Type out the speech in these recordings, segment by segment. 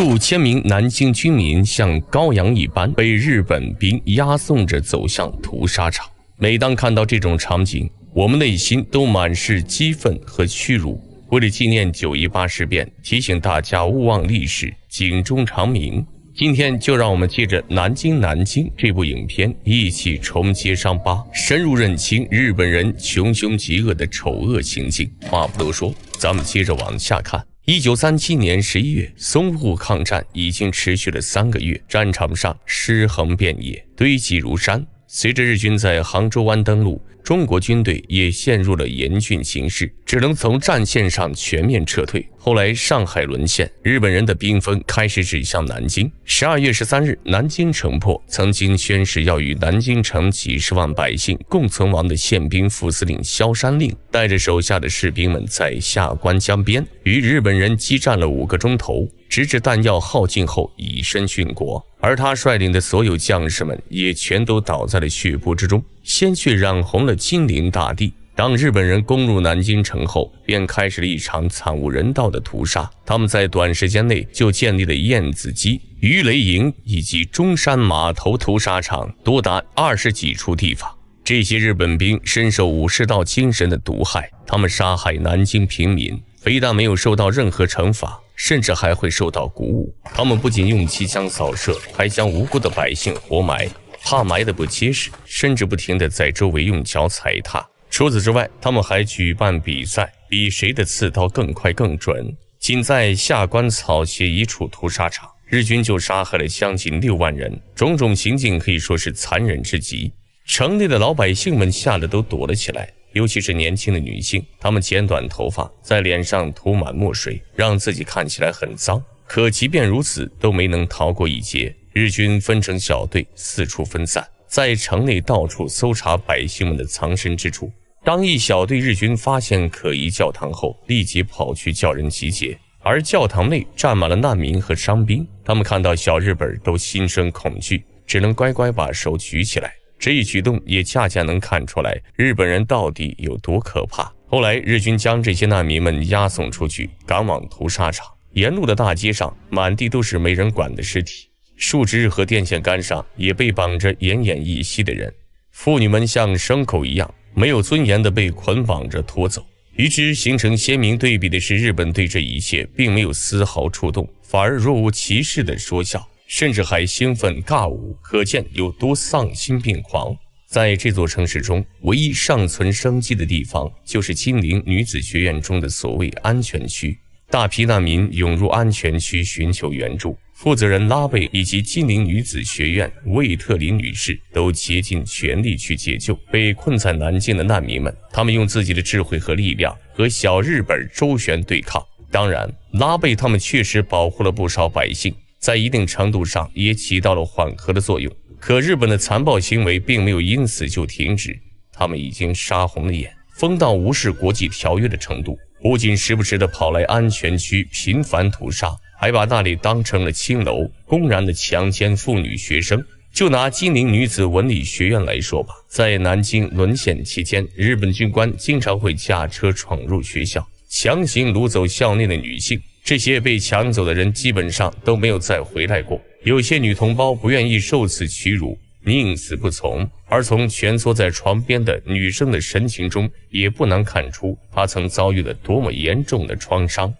数千名南京居民像羔羊一般被日本兵押送着走向屠杀场。每当看到这种场景，我们内心都满是激愤和屈辱。为了纪念九一八事变，提醒大家勿忘历史，警钟长鸣。今天就让我们借着《南京南京》这部影片，一起重揭伤疤，深入认清日本人穷凶极恶的丑恶行径。话不多说，咱们接着往下看。一九三七年十一月，淞沪抗战已经持续了三个月，战场上尸横遍野，堆积如山。随着日军在杭州湾登陆，中国军队也陷入了严峻形势，只能从战线上全面撤退。后来，上海沦陷，日本人的兵锋开始指向南京。十二月十三日，南京城破，曾经宣誓要与南京城几十万百姓共存亡的宪兵副司令萧山令，带着手下的士兵们在下关江边与日本人激战了五个钟头，直至弹药耗尽后以身殉国。而他率领的所有将士们也全都倒在了血泊之中，鲜血染红了金陵大地。当日本人攻入南京城后，便开始了一场惨无人道的屠杀。他们在短时间内就建立了燕子矶鱼雷营以及中山码头屠杀场，多达二十几处地方。这些日本兵深受武士道精神的毒害，他们杀害南京平民。非但没有受到任何惩罚，甚至还会受到鼓舞。他们不仅用机枪扫射，还将无辜的百姓活埋，怕埋得不结实，甚至不停地在周围用脚踩踏。除此之外，他们还举办比赛，比谁的刺刀更快更准。仅在下关草鞋一处屠杀场，日军就杀害了将近六万人。种种行径可以说是残忍至极，城内的老百姓们吓得都躲了起来。尤其是年轻的女性，她们剪短头发，在脸上涂满墨水，让自己看起来很脏。可即便如此，都没能逃过一劫。日军分成小队，四处分散，在城内到处搜查百姓们的藏身之处。当一小队日军发现可疑教堂后，立即跑去叫人集结。而教堂内站满了难民和伤兵，他们看到小日本都心生恐惧，只能乖乖把手举起来。这一举动也恰恰能看出来日本人到底有多可怕。后来，日军将这些难民们押送出去，赶往屠杀场。沿路的大街上，满地都是没人管的尸体，树枝和电线杆上也被绑着奄奄一息的人。妇女们像牲口一样，没有尊严地被捆绑着拖走。与之形成鲜明对比的是，日本对这一切并没有丝毫触动，反而若无其事地说笑。甚至还兴奋尬舞，可见有多丧心病狂。在这座城市中，唯一尚存生机的地方就是金陵女子学院中的所谓安全区。大批难民涌入安全区寻求援助，负责人拉贝以及金陵女子学院魏特林女士都竭尽全力去解救被困在南京的难民们。他们用自己的智慧和力量和小日本周旋对抗。当然，拉贝他们确实保护了不少百姓。在一定程度上也起到了缓和的作用，可日本的残暴行为并没有因此就停止。他们已经杀红了眼，疯到无视国际条约的程度，不仅时不时地跑来安全区频繁屠杀，还把那里当成了青楼，公然的强奸妇女学生。就拿金陵女子文理学院来说吧，在南京沦陷期间，日本军官经常会驾车闯入学校，强行掳走校内的女性。这些被抢走的人基本上都没有再回来过。有些女同胞不愿意受此屈辱，宁死不从。而从蜷缩在床边的女生的神情中，也不难看出她曾遭遇了多么严重的创伤。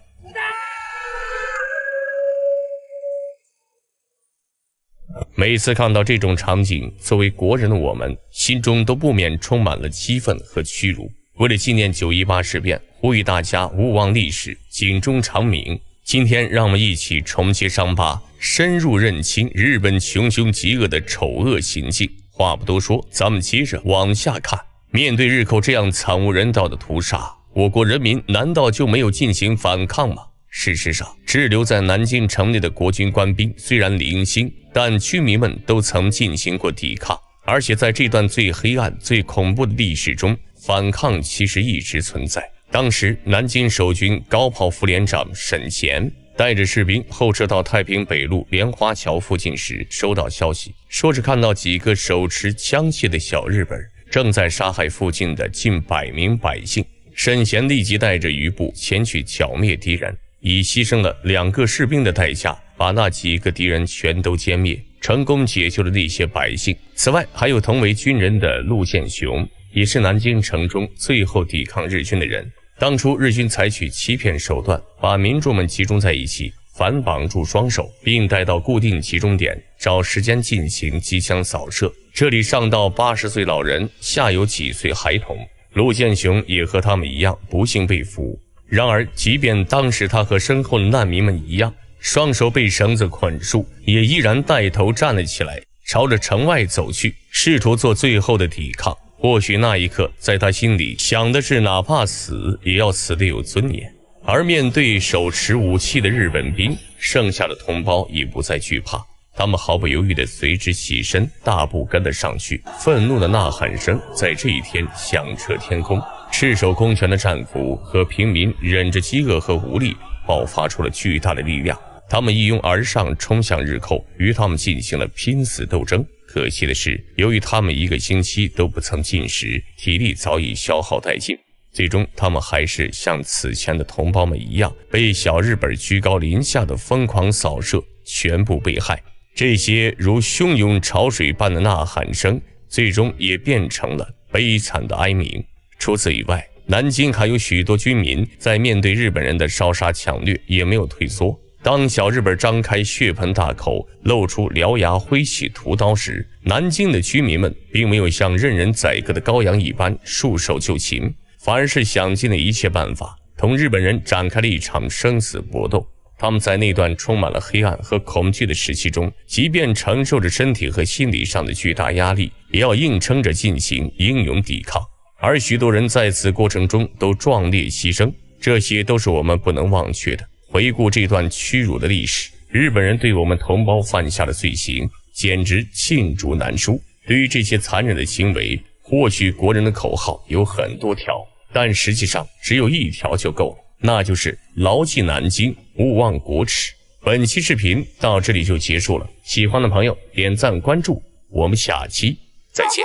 每次看到这种场景，作为国人的我们，心中都不免充满了气愤和屈辱。为了纪念九一八事变，呼吁大家勿忘历史，警钟长鸣。今天，让我们一起重揭伤疤，深入认清日本穷凶极恶的丑恶行径。话不多说，咱们接着往下看。面对日寇这样惨无人道的屠杀，我国人民难道就没有进行反抗吗？事实上，滞留在南京城内的国军官兵虽然零星，但居民们都曾进行过抵抗。而且，在这段最黑暗、最恐怖的历史中，反抗其实一直存在。当时南京守军高炮副连长沈贤带着士兵后撤到太平北路莲花桥附近时，收到消息说是看到几个手持枪械的小日本正在杀害附近的近百名百姓。沈贤立即带着余部前去剿灭敌人，以牺牲了两个士兵的代价，把那几个敌人全都歼灭，成功解救了那些百姓。此外，还有同为军人的陆建雄。也是南京城中最后抵抗日军的人。当初日军采取欺骗手段，把民众们集中在一起，反绑住双手，并带到固定集中点，找时间进行机枪扫射。这里上到八十岁老人，下有几岁孩童。陆建雄也和他们一样，不幸被俘。然而，即便当时他和身后的难民们一样，双手被绳子捆住，也依然带头站了起来，朝着城外走去，试图做最后的抵抗。或许那一刻，在他心里想的是，哪怕死也要死得有尊严。而面对手持武器的日本兵，剩下的同胞已不再惧怕，他们毫不犹豫地随之起身，大步跟了上去。愤怒的呐喊声在这一天响彻天空。赤手空拳的战俘和平民忍着饥饿和无力，爆发出了巨大的力量。他们一拥而上，冲向日寇，与他们进行了拼死斗争。可惜的是，由于他们一个星期都不曾进食，体力早已消耗殆尽，最终他们还是像此前的同胞们一样，被小日本居高临下的疯狂扫射，全部被害。这些如汹涌潮水般的呐喊声，最终也变成了悲惨的哀鸣。除此以外，南京还有许多军民在面对日本人的烧杀抢掠，也没有退缩。当小日本张开血盆大口，露出獠牙，挥起屠刀时，南京的居民们并没有像任人宰割的羔羊一般束手就擒，反而是想尽了一切办法，同日本人展开了一场生死搏斗。他们在那段充满了黑暗和恐惧的时期中，即便承受着身体和心理上的巨大压力，也要硬撑着进行英勇抵抗。而许多人在此过程中都壮烈牺牲，这些都是我们不能忘却的。回顾这段屈辱的历史，日本人对我们同胞犯下的罪行简直罄竹难书。对于这些残忍的行为，或许国人的口号有很多条，但实际上只有一条就够了，那就是牢记南京，勿忘国耻。本期视频到这里就结束了，喜欢的朋友点赞关注，我们下期再见。